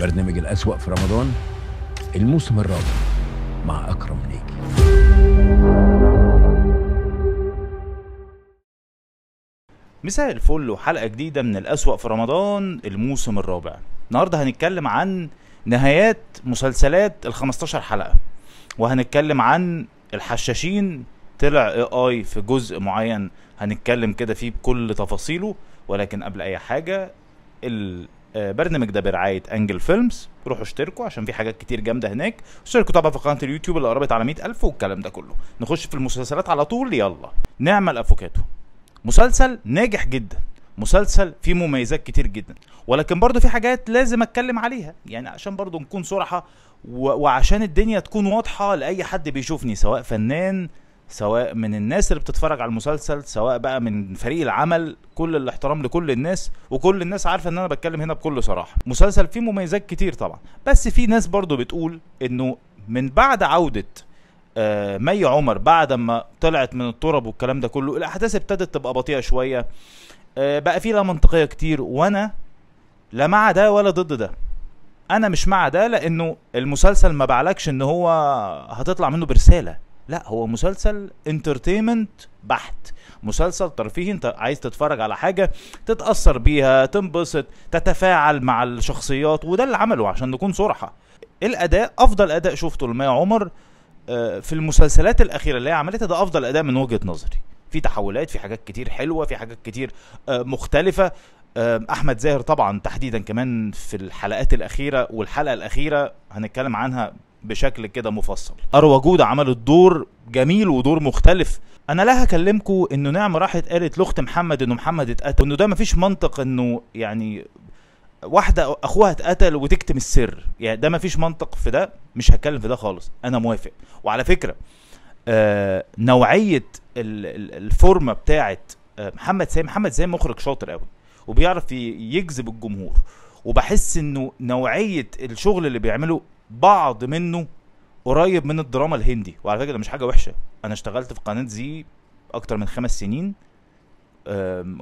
برنامج الأسوأ في رمضان الموسم الرابع مع أكرم ناجي مساء الفل وحلقة جديدة من الأسوأ في رمضان الموسم الرابع النهاردة هنتكلم عن نهايات مسلسلات ال 15 حلقة وهنتكلم عن الحشاشين طلع اي اي في جزء معين هنتكلم كده فيه بكل تفاصيله ولكن قبل اي حاجة ال آه، برنامج ده برعايه انجل فيلمز روحوا اشتركوا عشان في حاجات كتير جامده هناك اشتركوا طبعا في قناه اليوتيوب اللي قربت على 100000 والكلام ده كله نخش في المسلسلات على طول يلا نعمل افوكاتو مسلسل ناجح جدا مسلسل فيه مميزات كتير جدا ولكن برضه في حاجات لازم اتكلم عليها يعني عشان برضه نكون صراحه وعشان الدنيا تكون واضحه لاي حد بيشوفني سواء فنان سواء من الناس اللي بتتفرج على المسلسل سواء بقى من فريق العمل كل الاحترام لكل الناس وكل الناس عارفه ان انا بتكلم هنا بكل صراحه مسلسل فيه مميزات كتير طبعا بس في ناس برضو بتقول انه من بعد عوده آه، مي عمر بعد ما طلعت من الترب والكلام ده كله الاحداث ابتدت تبقى بطيئه شويه آه، بقى في لا منطقيه كتير وانا لا مع ده ولا ضد ده انا مش مع ده لانه المسلسل ما بعلكش ان هو هتطلع منه برساله لا هو مسلسل انترتينمنت بحت مسلسل ترفيهي انت عايز تتفرج على حاجه تتاثر بيها تنبسط تتفاعل مع الشخصيات وده اللي عمله عشان نكون صراحه الاداء افضل اداء شفته لما عمر آه، في المسلسلات الاخيره اللي هي عملتها ده افضل اداء من وجهه نظري في تحولات في حاجات كتير حلوه في حاجات كتير آه، مختلفه آه، احمد زاهر طبعا تحديدا كمان في الحلقات الاخيره والحلقه الاخيره هنتكلم عنها بشكل كده مفصل اروى جوده عملت دور جميل ودور مختلف انا لا هكلمكم انه نعم راحت قالت لاخت محمد انه محمد اتقتل انه ده مفيش منطق انه يعني واحده اخوها اتقتل وتكتم السر يعني ده مفيش منطق في ده مش هتكلم في ده خالص انا موافق وعلى فكره آه نوعيه الفورمه بتاعه آه، محمد زي محمد زي مخرج شاطر قوي وبيعرف يجذب الجمهور وبحس انه نوعيه الشغل اللي بيعمله بعض منه قريب من الدراما الهندي وعلى فكره مش حاجه وحشه انا اشتغلت في قناه زي اكتر من خمس سنين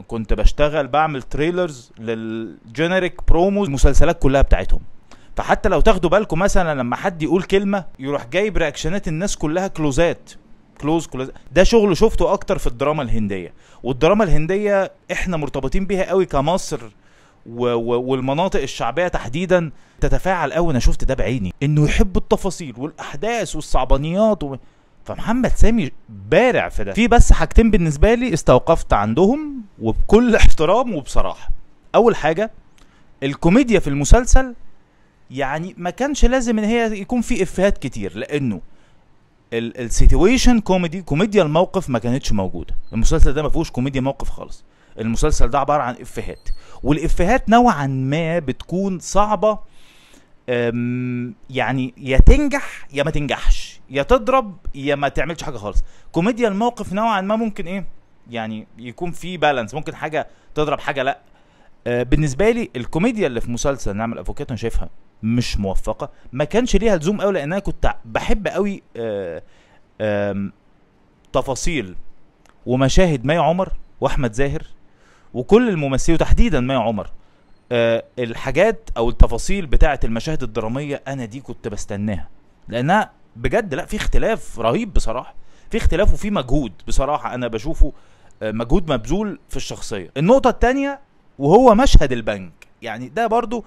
كنت بشتغل بعمل تريلرز للجينيريك بروموز المسلسلات كلها بتاعتهم فحتى لو تاخدوا بالكم مثلا لما حد يقول كلمه يروح جايب رياكشنات الناس كلها كلوزات كلوز كلوز ده شغل شفته اكتر في الدراما الهنديه والدراما الهنديه احنا مرتبطين بيها قوي كمصر و و والمناطق الشعبيه تحديدا تتفاعل قوي انا شفت ده بعيني انه يحب التفاصيل والاحداث والصعبانيات و... فمحمد سامي بارع في ده في بس حاجتين بالنسبه لي استوقفت عندهم وبكل احترام وبصراحه اول حاجه الكوميديا في المسلسل يعني ما كانش لازم ان هي يكون في افيهات كتير لانه السيتويشن كوميدي كوميديا الموقف ما كانتش موجوده المسلسل ده ما فيهوش كوميديا موقف خالص المسلسل ده عباره عن افيهات والافيهات نوعا ما بتكون صعبه يعني يا تنجح يا ما تنجحش يا تضرب يا ما تعملش حاجه خالص كوميديا الموقف نوعا ما ممكن ايه يعني يكون في بالانس ممكن حاجه تضرب حاجه لا أه، بالنسبه لي الكوميديا اللي في مسلسل نعمل افوكاتو انا شايفها مش موفقه ما كانش ليها لزوم قوي لان انا كنت بحب قوي أه، تفاصيل ومشاهد ماي عمر واحمد زاهر وكل الممثلين وتحديدا مي عمر أه الحاجات او التفاصيل بتاعه المشاهد الدراميه انا دي كنت بستناها لانها بجد لا في اختلاف رهيب بصراحه في اختلاف وفي مجهود بصراحه انا بشوفه آه، مجهود مبذول في الشخصيه النقطه الثانيه وهو مشهد البنك يعني ده برضو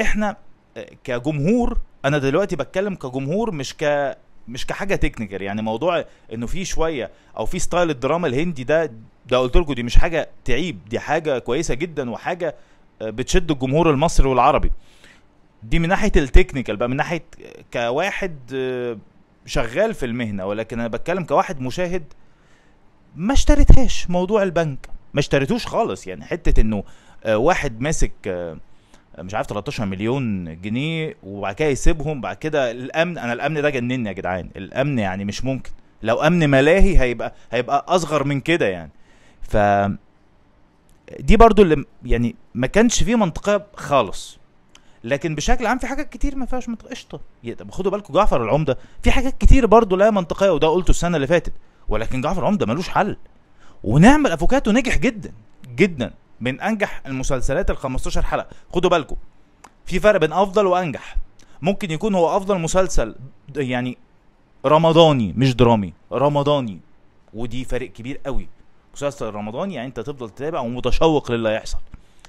احنا آه، كجمهور انا دلوقتي بتكلم كجمهور مش ك مش كحاجه تكنيكال يعني موضوع انه في شويه او في ستايل الدراما الهندي ده ده قلت لكم دي مش حاجه تعيب دي حاجه كويسه جدا وحاجه آه، بتشد الجمهور المصري والعربي دي من ناحيه التكنيكال بقى من ناحيه آه، كواحد آه، شغال في المهنه ولكن انا بتكلم كواحد مشاهد ما اشتريتهاش موضوع البنك ما اشتريتوش خالص يعني حته انه واحد ماسك مش عارف 13 مليون جنيه وبعد كده يسيبهم بعد كده الامن انا الامن ده جنني يا جدعان الامن يعني مش ممكن لو امن ملاهي هيبقى هيبقى اصغر من كده يعني ف دي برضو اللي يعني ما كانش فيه منطقيه خالص لكن بشكل عام في حاجات كتير ما فيهاش منطق قشطه يعني طب خدوا بالكم جعفر العمده في حاجات كتير برضو لا منطقيه وده قلته السنه اللي فاتت ولكن جعفر العمده ملوش حل ونعمل افوكاتو نجح جدا جدا من انجح المسلسلات ال 15 حلقه خدوا بالكم في فرق بين افضل وانجح ممكن يكون هو افضل مسلسل يعني رمضاني مش درامي رمضاني ودي فرق كبير قوي مسلسل رمضان يعني انت تفضل تتابع ومتشوق للي هيحصل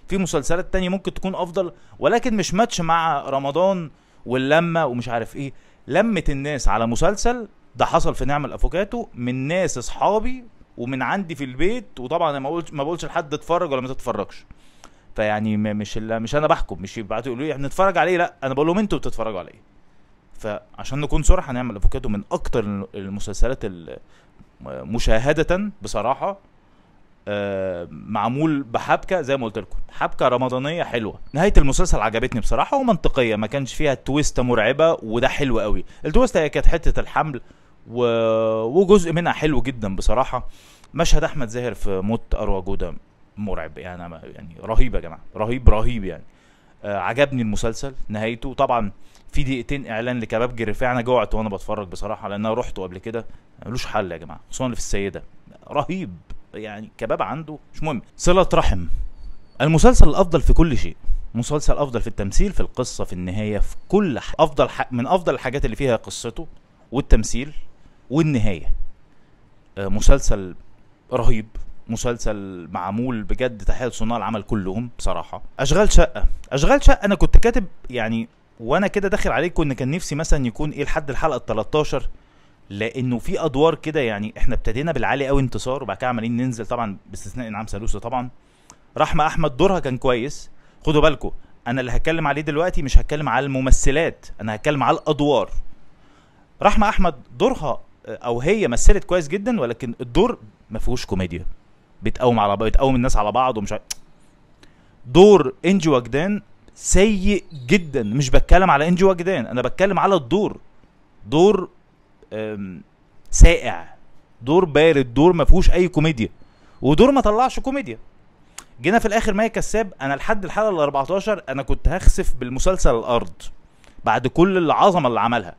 في مسلسلات تانية ممكن تكون افضل ولكن مش ماتش مع رمضان واللمه ومش عارف ايه لمه الناس على مسلسل ده حصل في نعم الافوكاتو من ناس اصحابي ومن عندي في البيت وطبعا انا ما بقولش ما بقولش لحد اتفرج ولا ما تتفرجش فيعني مش مش انا بحكم مش يبعتوا يقولوا لي احنا بنتفرج عليه لا انا بقول لهم انتوا بتتفرجوا عليه فعشان نكون صراحه هنعمل افوكاتو من اكتر المسلسلات مشاهده بصراحه آه، معمول بحبكه زي ما قلت لكم حبكه رمضانيه حلوه نهايه المسلسل عجبتني بصراحه ومنطقيه ما كانش فيها تويسته مرعبه وده حلو قوي التويسته هي كانت حته الحمل و... وجزء منها حلو جدا بصراحه مشهد احمد زاهر في موت اروى جوده مرعب يعني يعني رهيب يا جماعه رهيب رهيب يعني آه عجبني المسلسل نهايته طبعا في دقيقتين اعلان لكباب جريفيه انا جوعت وانا بتفرج بصراحه لان انا رحته قبل كده ملوش حل يا جماعه خصوصا اللي في السيده رهيب يعني كباب عنده مش مهم صله رحم المسلسل الافضل في كل شيء مسلسل افضل في التمثيل في القصه في النهايه في كل ح... افضل ح... من افضل الحاجات اللي فيها قصته والتمثيل والنهايه آه، مسلسل رهيب مسلسل معمول بجد تحيه لصناع العمل كلهم بصراحه اشغال شقه اشغال شقه انا كنت كاتب يعني وانا كده داخل عليكم كنا كان نفسي مثلا يكون ايه لحد الحلقه 13 لانه في ادوار كده يعني احنا ابتدينا بالعالي قوي انتصار وبعد كده عمالين ننزل طبعا باستثناء انعام سالوسة طبعا رحمه احمد دورها كان كويس خدوا بالكم انا اللي هتكلم عليه دلوقتي مش هتكلم على الممثلات انا هتكلم على الادوار رحمه احمد دورها آه، او هي مثلت كويس جدا ولكن الدور ما فيهوش كوميديا بتقوم على بتقوم الناس على بعض ومش عارف دور انجي وجدان سيء جدا مش بتكلم على انجي وجدان انا بتكلم على الدور دور سائع دور بارد دور ما فيهوش اي كوميديا ودور ما طلعش كوميديا جينا في الاخر مايا كساب انا لحد الحلقه ال 14 انا كنت هخسف بالمسلسل الارض بعد كل العظمه اللي عملها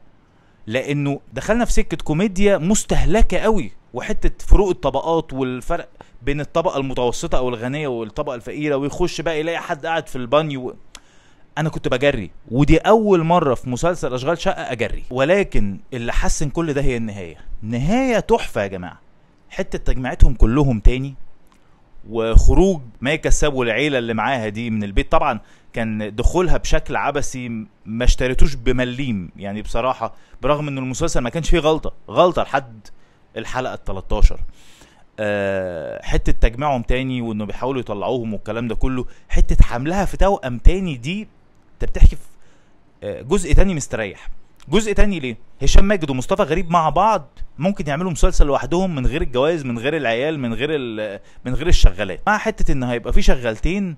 لانه دخلنا في سكه كوميديا مستهلكه قوي وحته فروق الطبقات والفرق بين الطبقه المتوسطه او الغنيه والطبقه الفقيره ويخش بقى يلاقي حد قاعد في البانيو انا كنت بجري ودي اول مره في مسلسل اشغال شقه اجري ولكن اللي حسن كل ده هي النهايه نهايه تحفه يا جماعه حته تجمعتهم كلهم تاني وخروج ما ساب والعيله اللي معاها دي من البيت طبعا كان دخولها بشكل عبثي ما اشتريتوش بمليم يعني بصراحه برغم ان المسلسل ما كانش فيه غلطه غلطه لحد الحلقه ال 13 أه حته تجمعهم تاني وانه بيحاولوا يطلعوهم والكلام ده كله حته حملها في توأم تاني دي انت بتحكي في آه، جزء تاني مستريح جزء تاني ليه هشام ماجد ومصطفى غريب مع بعض ممكن يعملوا مسلسل لوحدهم من غير الجوائز من غير العيال من غير من غير الشغالات مع حته ان هيبقى في شغالتين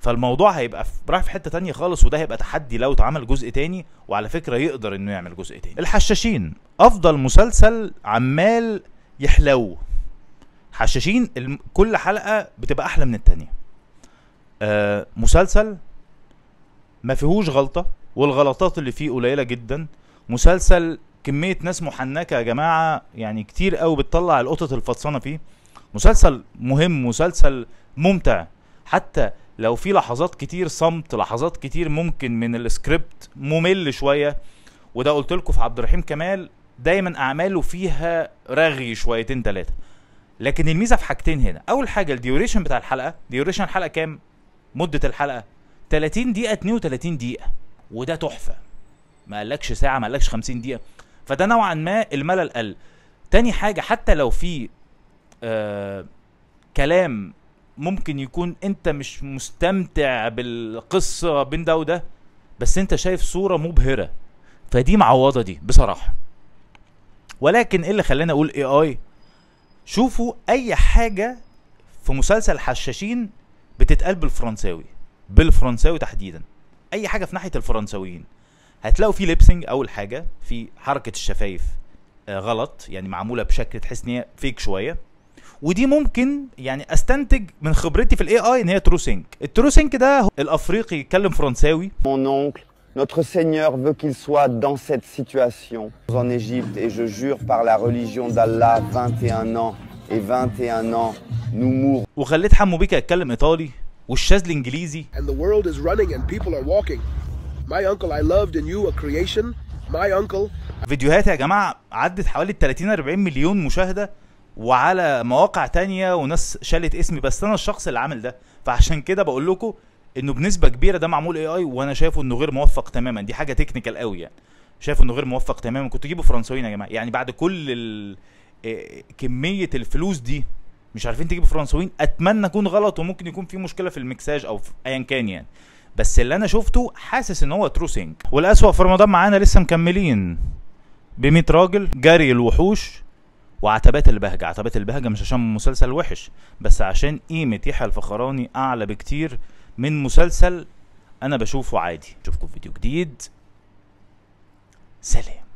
فالموضوع هيبقى رايح في حته تانية خالص وده هيبقى تحدي لو اتعمل جزء تاني وعلى فكره يقدر انه يعمل جزء تاني الحشاشين افضل مسلسل عمال يحلو حشاشين كل حلقه بتبقى احلى من التانية آه مسلسل ما فيهوش غلطه والغلطات اللي فيه قليله جدا مسلسل كميه ناس محنكه يا جماعه يعني كتير قوي بتطلع القطط الفطسانه فيه مسلسل مهم مسلسل ممتع حتى لو في لحظات كتير صمت لحظات كتير ممكن من السكريبت ممل شويه وده قلت لكم في عبد الرحيم كمال دايما اعماله فيها رغي شويتين ثلاثه لكن الميزه في حاجتين هنا اول حاجه الديوريشن بتاع الحلقه ديوريشن الحلقه كام مده الحلقه 30 دقيقه 32 دقيقه وده تحفه ما قالكش ساعه ما قالكش 50 دقيقه فده نوعا ما الملل قل تاني حاجه حتى لو في آه كلام ممكن يكون انت مش مستمتع بالقصه بين ده وده بس انت شايف صوره مبهره فدي معوضه دي بصراحه ولكن ايه اللي خلاني اقول اي اي شوفوا اي حاجه في مسلسل حشاشين بتتقال بالفرنساوي بالفرنساوي تحديدا اي حاجه في ناحيه الفرنساويين هتلاقوا في ليبسنج اول حاجه في حركه الشفايف آه، غلط يعني معموله بشكل تحس ان هي فيك شويه ودي ممكن يعني استنتج من خبرتي في الاي اي ان هي ترو سينك الترو سينك ده الافريقي يتكلم فرنساوي Notre Seigneur veut qu'il soit dans cette situation. En Égypte, et je jure par la religion d'Allah, 21 ans et 21 ans, nous mourrons. وخليت حمو بيكا يتكلم ايطالي والشاذ الانجليزي and the world is running and people are walking my uncle I loved and you a creation my uncle فيديوهات يا جماعه عدت حوالي 30 40 مليون مشاهده وعلى مواقع تانية وناس شالت اسمي بس انا الشخص اللي عامل ده فعشان كده بقول لكم انه بنسبه كبيره ده معمول اي اي وانا شايفه انه غير موفق تماما دي حاجه تكنيكال قوي يعني شايفه انه غير موفق تماما كنت تجيبوا فرنسويين يا جماعه يعني بعد كل آه، كميه الفلوس دي مش عارفين تجيبوا فرنسويين اتمنى اكون غلط وممكن يكون في مشكله في المكساج او في ايا كان يعني بس اللي انا شفته حاسس ان هو تروسينج والاسوأ في رمضان معانا لسه مكملين ب 100 راجل جري الوحوش وعتبات البهجة عتبات البهجة مش عشان مسلسل وحش بس عشان قيمة يحيى الفخراني أعلى بكتير من مسلسل أنا بشوفه عادي أشوفكم في فيديو جديد سلام